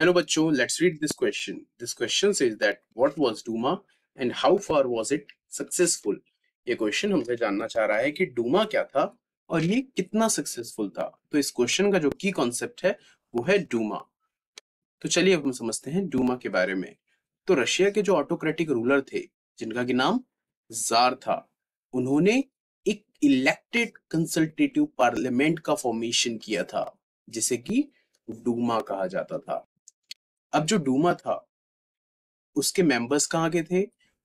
hello बच्चों let's read this question this question says that what was Duma and how far was it successful ये question हमसे जानना चाह रहा है कि डूमा क्या था और ये कितना सक्सेसफुल था तो इस क्वेश्चन का जो की कॉन्सेप्ट है वो है डूमा तो चलिए अब हम समझते हैं डूमा के बारे में तो रशिया के जो ऑटोक्रेटिक रूलर थे जिनका की नाम जार था उन्होंने एक इलेक्टेड कंसल्टेटिव पार्लियामेंट का फॉर्मेशन किया था जिसे कि डूमा कहा जाता था अब जो डूमा था उसके मेंबर्स कहाँ के थे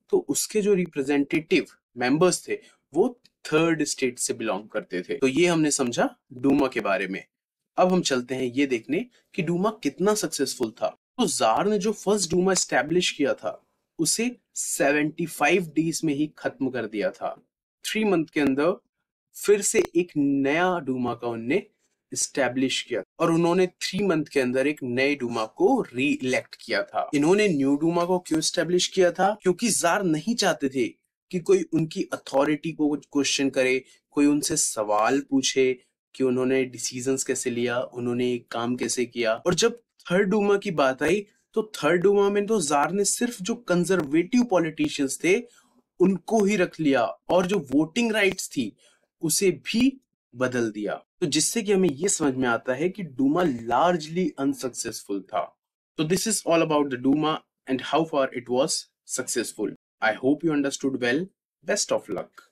तो उसके जो रिप्रेजेंटेटिव मेंबर्स थे वो थर्ड स्टेट से बिलोंग करते थे तो ये हमने समझा डूमा के बारे में अब हम चलते हैं ये देखने कि डूमा कितना सक्सेसफुल था तो जार ने जो फर्स्ट डूमा स्टैब्लिश किया था उसे 75 डेज में ही खत्म कर दिया था थ्री मंथ के अंदर फिर से एक नया डूमा का उनने स्टैब्लिश किया और उन्होंने थ्री मंथ के अंदर एक नए डूमा को री इलेक्ट किया था इन्होंने न्यू डूमा को क्यों स्टैब्लिश किया था क्योंकि जार नहीं चाहते थे कि कोई उनकी अथॉरिटी को क्वेश्चन करे कोई उनसे सवाल पूछे कि उन्होंने डिसीजन कैसे लिया उन्होंने काम कैसे किया और जब थर्ड डूमा की बात आई तो थर्ड डूमा में तो जार ने सिर्फ जो कंजर्वेटिव पॉलिटिशियंस थे उनको ही रख लिया और जो वोटिंग राइट्स थी उसे भी बदल दिया तो जिससे कि हमें यह समझ में आता है कि डूमा लार्जली अनसक्सेसफुल था तो this is all about the Duma and how far it was successful I hope you understood well best of luck